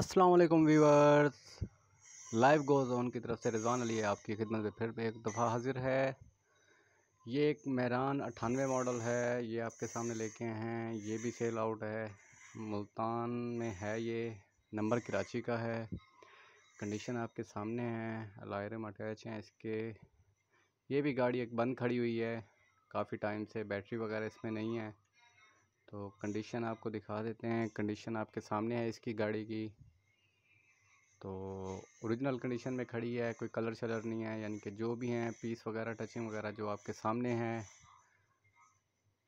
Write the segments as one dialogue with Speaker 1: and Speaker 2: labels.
Speaker 1: Aslam viewers live goes on की तरफ से रिजवान अली आपकी खिदमत में फिर एक दफ़ा हाजिर है ये एक महरान अट्ठानवे मॉडल है ये आपके सामने लेके हैं ये भी सेल आउट है मुल्तान में है ये नंबर कराची का है कंडीशन आपके सामने है लायरम अटैच हैं इसके ये भी गाड़ी एक बंद खड़ी हुई है काफ़ी टाइम से बैटरी वगैरह इसमें नहीं है तो कंडीशन आपको दिखा देते हैं कंडीशन आपके सामने है इसकी गाड़ी की तो ओरिजिनल कंडीशन में खड़ी है कोई कलर शलर नहीं है यानी कि जो भी हैं पीस वगैरह टचिंग वगैरह जो आपके सामने हैं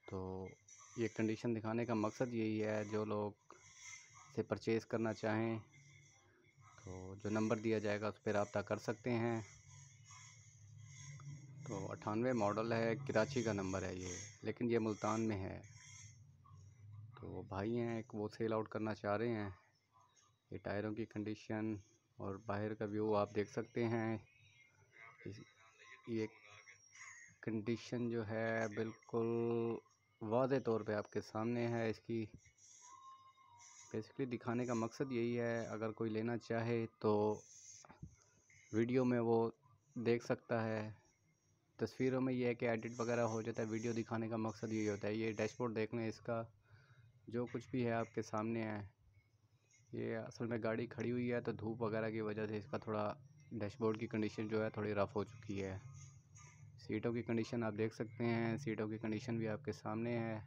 Speaker 1: तो ये कंडीशन दिखाने का मकसद यही है जो लोग से परचेज़ करना चाहें तो जो नंबर दिया जाएगा उस पर रबता कर सकते हैं तो अठानवे मॉडल है कराची का नंबर है ये लेकिन ये मुल्तान में है तो वो भाई हैं एक वो सेल आउट करना चाह रहे हैं ये टायरों की कंडीशन और बाहर का व्यू आप देख सकते हैं ये कंडीशन जो है बिल्कुल वाज तौर पे आपके सामने है इसकी बेसिकली दिखाने का मकसद यही है अगर कोई लेना चाहे तो वीडियो में वो देख सकता है तस्वीरों में ये है कि एडिट वगैरह हो जाता है वीडियो दिखाने का मकसद यही होता है ये डैशबोर्ड देख लें इसका जो कुछ भी है आपके सामने है ये असल में गाड़ी खड़ी हुई है तो धूप वगैरह की वजह से इसका थोड़ा डैशबोर्ड की कंडीशन जो है थोड़ी रफ़ हो चुकी है सीटों की कंडीशन आप देख सकते हैं सीटों की कंडीशन भी आपके सामने है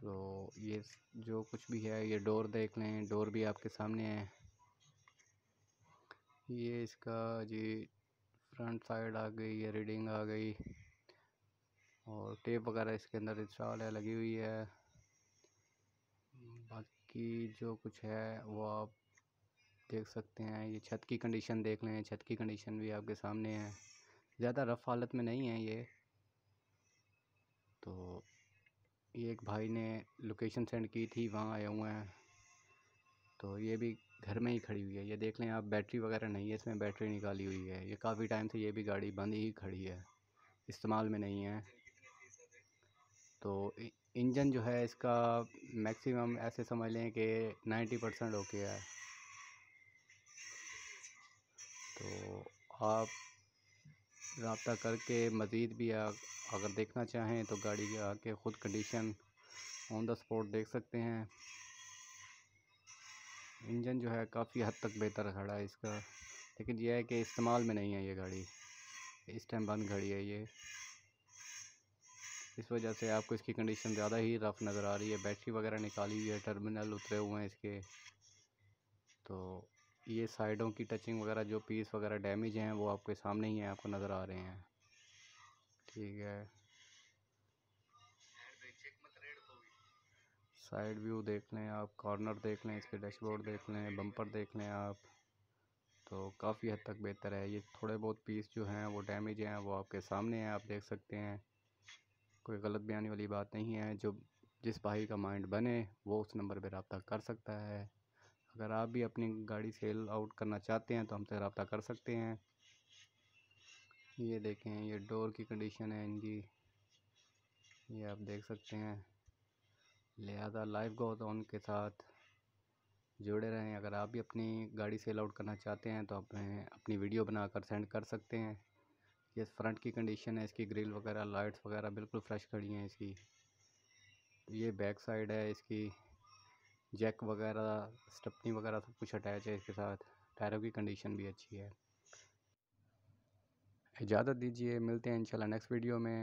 Speaker 1: तो ये जो कुछ भी है ये डोर देख लें डोर भी आपके सामने है ये इसका जी फ्रंट साइड आ गई ये रीडिंग आ गई और टेप वगैरह इसके अंदर इंस्टॉल है लगी हुई है कि जो कुछ है वो आप देख सकते हैं ये छत की कंडीशन देख लें छत की कंडीशन भी आपके सामने है ज़्यादा रफ़ हालत में नहीं है ये तो ये एक भाई ने लोकेशन सेंड की थी वहाँ आए हुए हैं तो ये भी घर में ही खड़ी हुई है ये देख लें आप बैटरी वगैरह नहीं है इसमें बैटरी निकाली हुई है ये काफ़ी टाइम से ये भी गाड़ी बंद ही खड़ी है इस्तेमाल में नहीं है तो इंजन जो है इसका मैक्सिमम ऐसे समझ लें कि 90 परसेंट हो गया है तो आप रबता करके मज़ीद भी अगर देखना चाहें तो गाड़ी के आके ख़ुद कंडीशन ऑन द स्पॉट देख सकते हैं इंजन जो है काफ़ी हद तक बेहतर खड़ा है इसका लेकिन यह है कि इस्तेमाल में नहीं है ये गाड़ी इस टाइम बंद खड़ी है ये इस वजह से आपको इसकी कंडीशन ज़्यादा ही रफ़ नज़र आ रही है बैटरी वगैरह निकाली हुई है टर्मिनल उतरे हुए हैं इसके तो ये साइडों की टचिंग वगैरह जो पीस वगैरह डैमेज हैं वो आपके सामने ही हैं आपको नज़र आ रहे हैं ठीक है साइड व्यू देख लें आप कॉर्नर देख लें इसके डैशबोर्ड देख लें बम्पर देख लें आप तो काफ़ी हद तक बेहतर है ये थोड़े बहुत पीस जो हैं वो डैमेज हैं वो आपके सामने हैं आप देख सकते हैं कोई गलत बयानी वाली बात नहीं है जो जिस भाई का माइंड बने वो उस नंबर पर रबता कर सकता है अगर आप भी अपनी गाड़ी सेल आउट करना चाहते हैं तो हमसे रबता कर सकते हैं ये देखें ये डोर की कंडीशन है इनकी ये आप देख सकते हैं लिहाजा लाइव गोज ऑन के साथ जुड़े रहें अगर आप भी अपनी गाड़ी सेल आउट करना चाहते हैं तो आप अपनी वीडियो बनाकर सेंड कर सकते हैं ये फ्रंट की कंडीशन है इसकी ग्रिल वगैरह लाइट्स वगैरह बिल्कुल फ्रेश खड़ी हैं इसकी ये बैक साइड है इसकी जैक वगैरह स्टपनी वगैरह सब कुछ अटैच है इसके साथ टायरों की कंडीशन भी अच्छी है इजाज़त दीजिए मिलते हैं इंशाल्लाह नेक्स्ट वीडियो में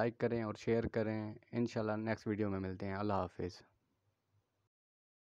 Speaker 1: लाइक करें और शेयर करें इंशाल्लाह नेक्स्ट वीडियो में मिलते हैं अल्लाह हाफिज़